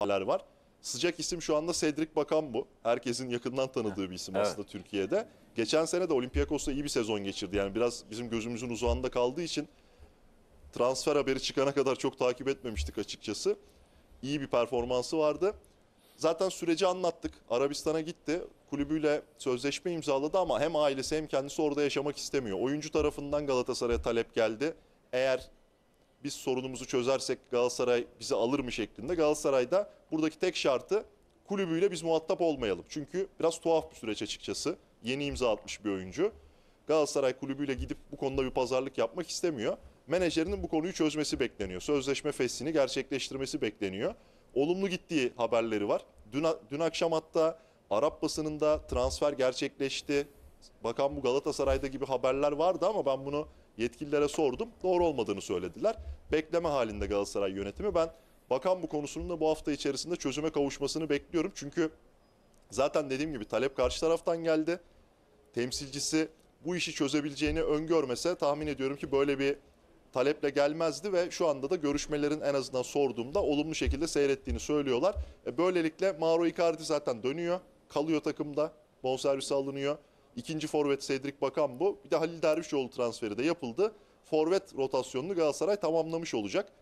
haberler var. Sıcak isim şu anda Cedric Bakan bu. Herkesin yakından tanıdığı bir isim evet. aslında Türkiye'de. Geçen sene de Olympiakos'ta iyi bir sezon geçirdi. Yani biraz bizim gözümüzün uzağında kaldığı için transfer haberi çıkana kadar çok takip etmemiştik açıkçası. İyi bir performansı vardı. Zaten süreci anlattık. Arabistan'a gitti. Kulübüyle sözleşme imzaladı ama hem ailesi hem kendisi orada yaşamak istemiyor. Oyuncu tarafından Galatasaray'a talep geldi. Eğer biz sorunumuzu çözersek Galatasaray bizi alır mı şeklinde. Galatasaray'da buradaki tek şartı kulübüyle biz muhatap olmayalım. Çünkü biraz tuhaf bir süreç açıkçası. Yeni imza atmış bir oyuncu. Galatasaray kulübüyle gidip bu konuda bir pazarlık yapmak istemiyor. Menajerinin bu konuyu çözmesi bekleniyor. Sözleşme feslini gerçekleştirmesi bekleniyor. Olumlu gittiği haberleri var. Dün, dün akşam hatta Arap basınında transfer gerçekleşti. Bakan bu Galatasaray'da gibi haberler vardı ama ben bunu Yetkililere sordum. Doğru olmadığını söylediler. Bekleme halinde Galatasaray yönetimi. Ben bakan bu konusunun da bu hafta içerisinde çözüme kavuşmasını bekliyorum. Çünkü zaten dediğim gibi talep karşı taraftan geldi. Temsilcisi bu işi çözebileceğini öngörmese tahmin ediyorum ki böyle bir taleple gelmezdi ve şu anda da görüşmelerin en azından sorduğumda olumlu şekilde seyrettiğini söylüyorlar. E böylelikle Mauro Icardi zaten dönüyor, kalıyor takımda, bonservis alınıyor. İkinci forvet Cedric Bakan bu. Bir de Halil Dervişoğlu transferi de yapıldı. Forvet rotasyonunu Galatasaray tamamlamış olacak.